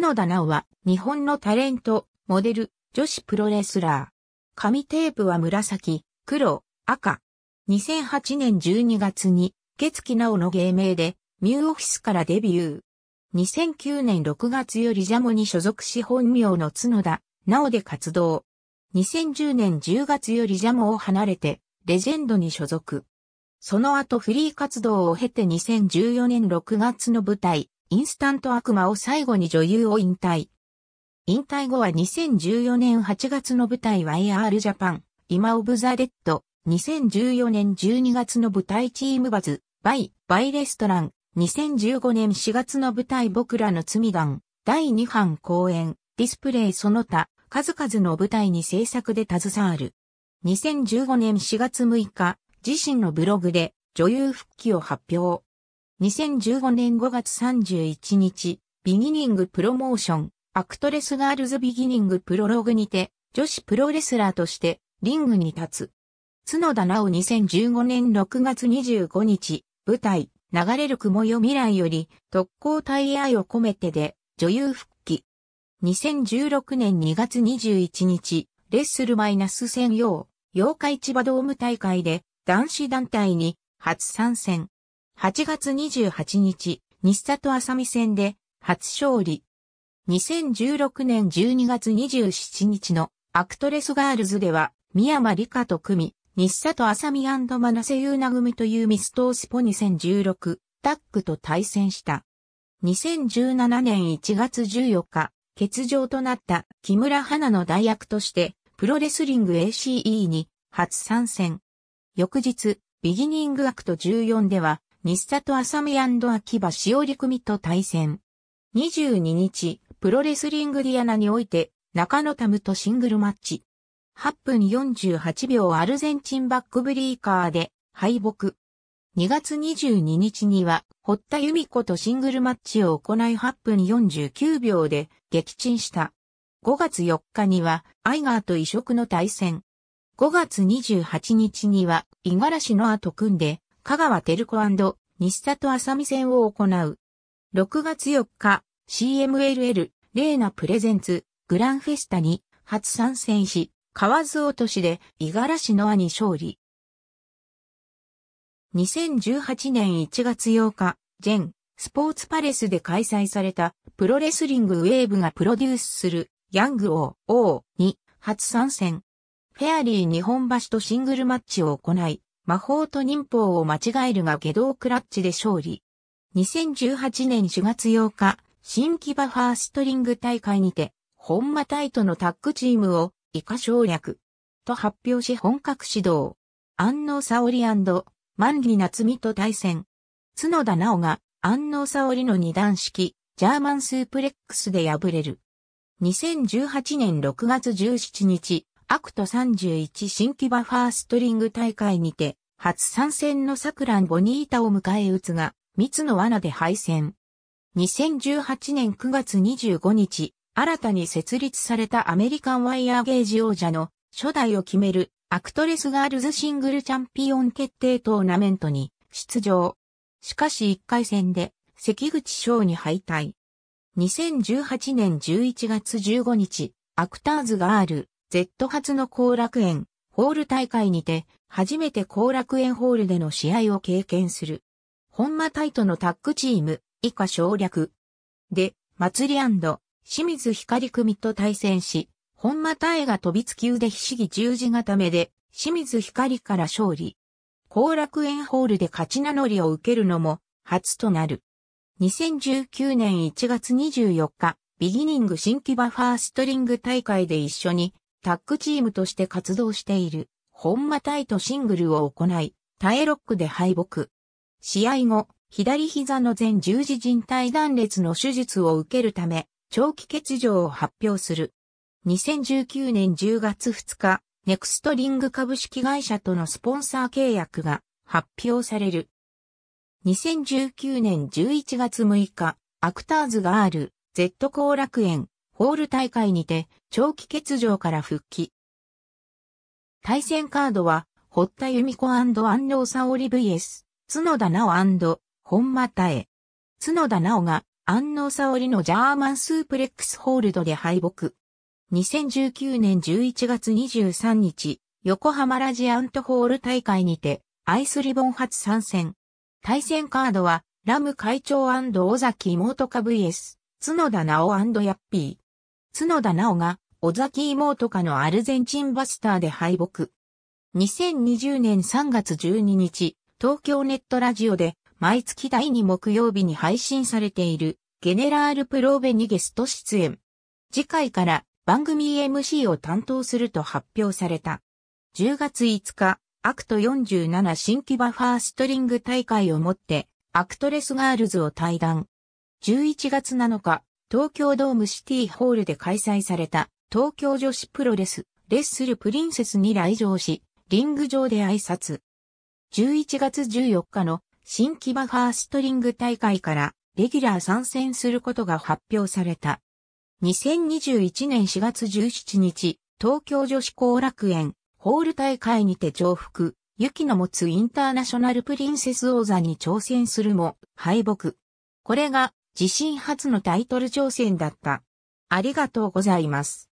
角田直は、日本のタレント、モデル、女子プロレスラー。紙テープは紫、黒、赤。2008年12月に、月木緒の芸名で、ミューオフィスからデビュー。2009年6月よりジャムに所属し本名の角田、緒で活動。2010年10月よりジャムを離れて、レジェンドに所属。その後フリー活動を経て2014年6月の舞台、インスタント悪魔を最後に女優を引退。引退後は2014年8月の舞台 y AR ジャパン、今オブザ・デッド、2014年12月の舞台チームバズ、バイ、バイレストラン、2015年4月の舞台僕らの罪団、第2版公演、ディスプレイその他、数々の舞台に制作で携わる。2015年4月6日、自身のブログで女優復帰を発表。2015年5月31日、ビギニングプロモーション、アクトレスガールズビギニングプロローグにて、女子プロレスラーとして、リングに立つ。角田奈緒2015年6月25日、舞台、流れる雲よ未来より、特攻隊愛を込めてで、女優復帰。2016年2月21日、レッスルマイナス専用、八日市場ドーム大会で、男子団体に、初参戦。8月28日、佐里浅見戦で初勝利。2016年12月27日のアクトレスガールズでは、宮間理香と組み、佐と浅見マナセユーナ組というミストースポ2016タッグと対戦した。2017年1月14日、欠場となった木村花の代役として、プロレスリング ACE に初参戦。翌日、ビギニングアクト14では、日里浅美秋葉しおり組と対戦。22日、プロレスリングディアナにおいて、中野タムとシングルマッチ。8分48秒アルゼンチンバックブリーカーで敗北。2月22日には、堀田由美子とシングルマッチを行い8分49秒で撃沈した。5月4日には、アイガーと異色の対戦。5月28日には、五十嵐の後組んで、香川照子西里浅見戦を行う。6月4日、CMLL、レーナプレゼンツ、グランフェスタに初参戦し、河津落としで五十嵐の兄勝利。2018年1月8日、全、スポーツパレスで開催されたプロレスリングウェーブがプロデュースするヤング王、王に初参戦。フェアリー日本橋とシングルマッチを行い、魔法と忍法を間違えるが下道クラッチで勝利。2018年4月8日、新木場ファーストリング大会にて、本間隊とのタッグチームを以下省略と発表し本格指導。安納沙織万里夏美と対戦。角田直が安納沙織の二段式、ジャーマンスープレックスで敗れる。2018年6月17日、アクト31新規バファーストリング大会にて、初参戦のサクラン・ボニータを迎え撃つが、密の罠で敗戦。2018年9月25日、新たに設立されたアメリカンワイヤーゲージ王者の初代を決めるアクトレスガールズシングルチャンピオン決定トーナメントに出場。しかし1回戦で関口翔に敗退。2018年11月15日、アクターズガール Z 初の後楽園、ホール大会にて、初めて後楽園ホールでの試合を経験する。本間タイとのタッグチーム、以下省略。で、祭り清水光組と対戦し、本間タイが飛びつき腕ひしぎ十字固めで、清水光から勝利。後楽園ホールで勝ち名乗りを受けるのも、初となる。2019年1月24日、ビギニング新規バファーストリング大会で一緒にタッグチームとして活動している、本間イトシングルを行い、タエロックで敗北。試合後、左膝の前十字靭帯断裂の手術を受けるため、長期欠場を発表する。2019年10月2日、ネクストリング株式会社とのスポンサー契約が発表される。2019年11月6日、アクターズガール、Z 後楽園、ホール大会にて、長期欠場から復帰。対戦カードは、堀田由美子安納沙織 vs、角田直本間田へ。角田直が、安納沙織のジャーマンスープレックスホールドで敗北。2019年11月23日、横浜ラジアントホール大会にて、アイスリボン初参戦。対戦カードは、ラム会長尾崎妹か VS、角田直ヤッピー。角田直が、尾崎妹家のアルゼンチンバスターで敗北。2020年3月12日、東京ネットラジオで、毎月第2木曜日に配信されている、ゲネラールプローベにゲスト出演。次回から番組 MC を担当すると発表された。10月5日、アクト47新規バファーストリング大会をもって、アクトレスガールズを対談。11月7日、東京ドームシティホールで開催された東京女子プロレス、レッスルプリンセスに来場し、リング上で挨拶。11月14日の新木場ファーストリング大会からレギュラー参戦することが発表された。2021年4月17日、東京女子高楽園ホール大会にて重複、雪の持つインターナショナルプリンセス王座に挑戦するも敗北。これが自身初のタイトル挑戦だった。ありがとうございます。